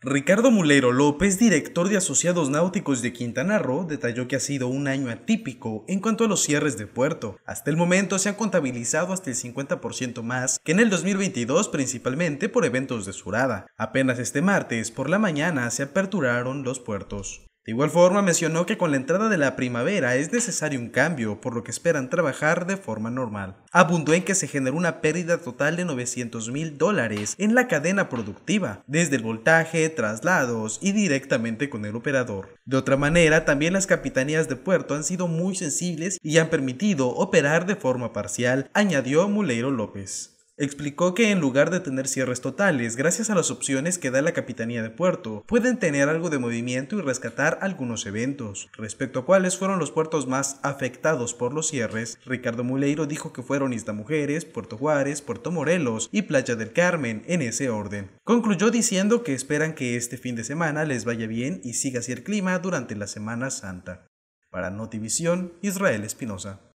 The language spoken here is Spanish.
Ricardo Mulero López, director de Asociados Náuticos de Quintana Roo, detalló que ha sido un año atípico en cuanto a los cierres de puerto. Hasta el momento se han contabilizado hasta el 50% más que en el 2022, principalmente por eventos de surada. Apenas este martes por la mañana se aperturaron los puertos. De igual forma mencionó que con la entrada de la primavera es necesario un cambio, por lo que esperan trabajar de forma normal. Abundó en que se generó una pérdida total de 900 mil dólares en la cadena productiva, desde el voltaje, traslados y directamente con el operador. De otra manera, también las capitanías de puerto han sido muy sensibles y han permitido operar de forma parcial, añadió Muleiro López. Explicó que en lugar de tener cierres totales, gracias a las opciones que da la Capitanía de Puerto, pueden tener algo de movimiento y rescatar algunos eventos. Respecto a cuáles fueron los puertos más afectados por los cierres, Ricardo Muleiro dijo que fueron Isla Mujeres, Puerto Juárez, Puerto Morelos y Playa del Carmen, en ese orden. Concluyó diciendo que esperan que este fin de semana les vaya bien y siga así el clima durante la Semana Santa. Para Notivisión, Israel Espinosa.